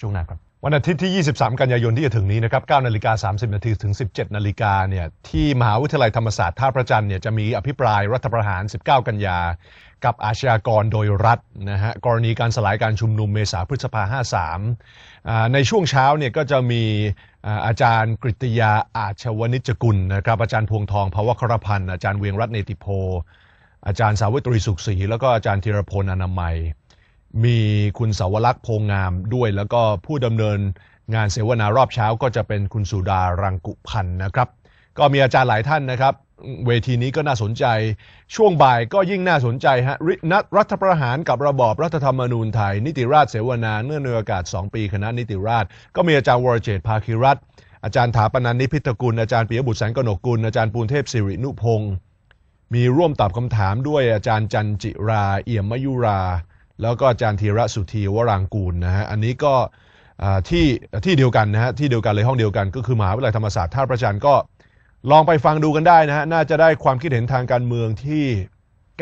ช่วงหน้าครับวันอาทิตย์ที่ 23 กันยายนที่จะถึงนี้นะครับ 9นาฬิกา 30นาทีถึง 17 นาฬิกาเนี่ย ที่มหาวิทยาลัยธรรมศาสตร์ท่าพระจันทร์เนี่ย จะมีอภิปรายรัฐประหาร 19 กันยา กับอาชญากรโดยรัฐนะฮะกรณีการสลายการชุมนุมเมษาพฤษภา53ในช่วงเช้าเนี่ยก็จะมีอาจารย์กริตยาอาชวนิจกุลนะครับอาจารย์พวงทองภาวครพันธ์อาจารย์เวียงรัตน์เนติโพ อาจารย์สาวิตรีสุขศรี แล้วก็อาจารย์ธีรพลอนามัยมีคุณสาวรักษ์โพงงามด้วย แล้วก็ผู้ดำเนินงานเสวนารอบเช้าก็จะเป็นคุณสุดารังกุพันธ์นะครับ ก็มีอาจารย์หลายท่านนะครับ เวทีนี้ก็น่าสนใจ ช่วงบ่ายก็ยิ่งน่าสนใจฮะนัทรัฐประหารกับระบอบรัฐธรรมนูญไทย นิติราช เสวนาเนื่องในอากาศ 2 ปีคณะนิติราชก็มีอาจารย์วรเจตภาคิรัตอาจารย์ถาปนันนิพิทกุลอาจารย์ปิยบุตรแสงกนกุลอาจารย์ปูนเทพสิรินุพงศ์มีร่วมตอบคำถามด้วยอาจารย์จันจิรา เอี่ยมมยุราแล้วก็อาจารย์ธีระสุธีวรางกูลนะฮะอันนี้ก็ที่ที่เดียวกันนะฮะที่เดียวกันเลยห้องเดียวกัน ก็คือมหาวิทยาลัยธรรมศาสตร์ท่าพระจันทร์ก็ลองไปฟังดูกันได้นะฮะน่าจะได้ความคิดเห็นทางการเมืองที่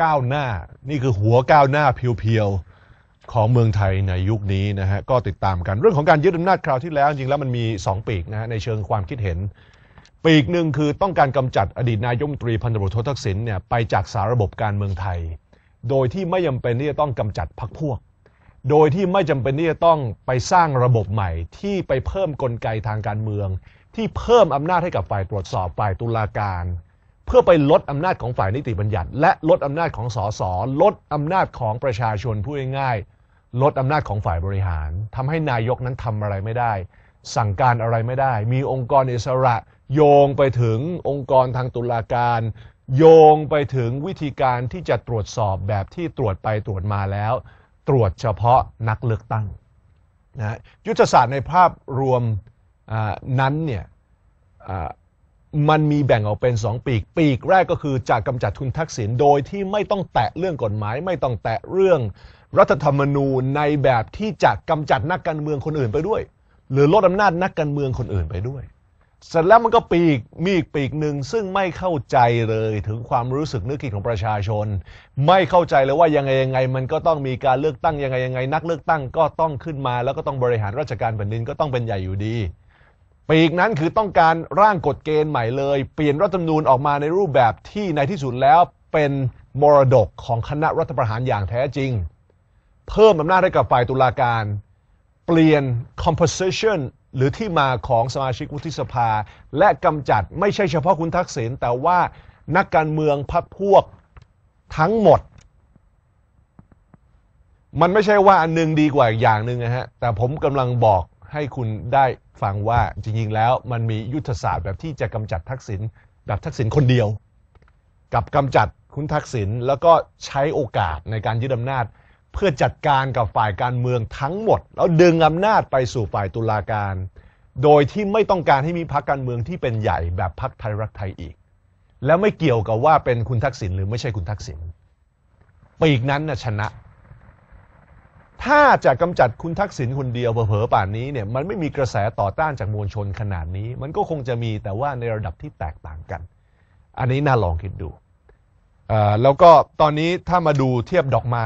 ก้าวหน้า นี่คือหัวก้าวหน้าเพียวๆของเมืองไทยในยุคนี้นะฮะก็ติดตามกันเรื่องของการยึดอำนาจคราวที่แล้วจริงแล้วมันมี2ปีกนะฮะในเชิงความคิดเห็นปีกหนึ่งคือต้องการกำจัดอดีตนายมตรีพันตำรวจโททักษิณเนี่ยไปจากสาระบบการเมืองไทยโดยที่ไม่จาเป็นที่จะต้องกำจัดพรรคพวก โดยที่ไม่จำเป็นที่จะต้องไปสร้างระบบใหม่ที่ไปเพิ่มกลไกทางการเมือง ที่เพิ่มอำนาจให้กับฝ่ายตรวจสอบฝ่ายตุลาการ เพื่อไปลดอำนาจของฝ่ายนิติบัญญัติ และลดอำนาจของสสลดอำนาจของประชาชนผู้ง่ายลดอำนาจของฝ่ายบริหาร ทำให้นายกนั้นทำอะไรไม่ได้ สั่งการอะไรไม่ได้ มีองค์กรอิสระโยงไปถึงองค์กรทางตุลาการโยงไปถึงวิธีการที่จะตรวจสอบแบบที่ตรวจไปตรวจมาแล้ว ตรวจเฉพาะนักเลือกตั้งนะยุทธศาสตร์ในภาพรวมนั้นเนี่ยมันมีแบ่งออกเป็น 2 ปีกปีกแรกก็คือจากกำจัดทุนทักษิณโดยที่ไม่ต้องแตะเรื่องกฎหมาย ไม่ต้องแตะเรื่องรัฐธรรมนูญในแบบที่จะกำจัดนักการเมืองคนอื่นไปด้วย หรือลดอำนาจนักการเมืองคนอื่นไปด้วยเสร็จแล้วมันก็ปีกมีอีกปีกหนึ่งซึ่งไม่เข้าใจเลยถึงความรู้สึกนึกคิดของประชาชน ไม่เข้าใจเลยว่ายังไงยังไงมันก็ต้องมีการเลือกตั้งยังไงยังไงนักเลือกตั้งก็ต้องขึ้นมา แล้วก็ต้องบริหารราชการแผ่นดินก็ต้องเป็นใหญ่อยู่ดีปีกนั้นคือต้องการร่างกฎเกณฑ์ใหม่เลย เปลี่ยนรัฐธรรมนูญออกมาในรูปแบบที่ในที่สุดแล้วเป็นมรดกของคณะรัฐประหารอย่างแท้จริง เพิ่มอำนาจให้กับฝ่ายตุลาการ เปลี่ยน composition หรือที่มาของสมาชิกวุฒิสภา และกำจัดไม่ใช่เฉพาะคุณทักษิณแต่ว่านักการเมืองพักพวกทั้งหมด มันไม่ใช่ว่าอันนึงดีกว่าอีกอย่างหนึ่งนะฮะแต่ผมกำลังบอกให้คุณได้ฟังว่าจริงๆ แล้วมันมียุทธศาสตร์แบบที่จะกำจัดทักษิณแบบทักษิณคนเดียว กับกำจัดคุณทักษิณแล้วก็ใช้โอกาสในการยึดอำนาจพื่อจัดการกับฝ่ายการเมืองทั้งหมด แล้วดึงอำนาจไปสู่ฝ่ายตุลาการ โดยที่ไม่ต้องการให้มีพรรคการเมืองที่เป็นใหญ่แบบพรรคไทยรักไทยอีก แล้วไม่เกี่ยวกับว่าเป็นคุณทักษิณหรือไม่ใช่คุณทักษิณปีกนั้นนะชนะ ถ้าจะกำจัดคุณทักษิณคนเดียวเผลอๆป่านนี้เนี่ยมันไม่มีกระแสต่อต้านจากมวลชนขนาดนี้ มันก็คงจะมีแต่ว่าในระดับที่แตกต่างกัน อันนี้น่าลองคิดดูแล้วก็ตอนนี้ถ้ามาดูเทียบดอกไม้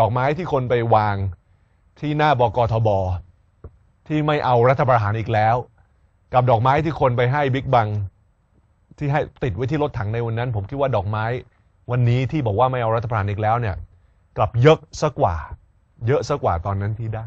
ดอกไม้ที่คนไปวางที่หน้าบกทบที่ไม่เอารัฐประหารอีกแล้ว กับดอกไม้ที่คนไปให้บิ๊กบังที่ให้ติดไว้ที่รถถังในวันนั้น ผมคิดว่าดอกไม้วันนี้ที่บอกว่าไม่เอารัฐประหารอีกแล้วเนี่ยกลับเยอะซะกว่า เยอะซะกว่าตอนนั้นที่ได้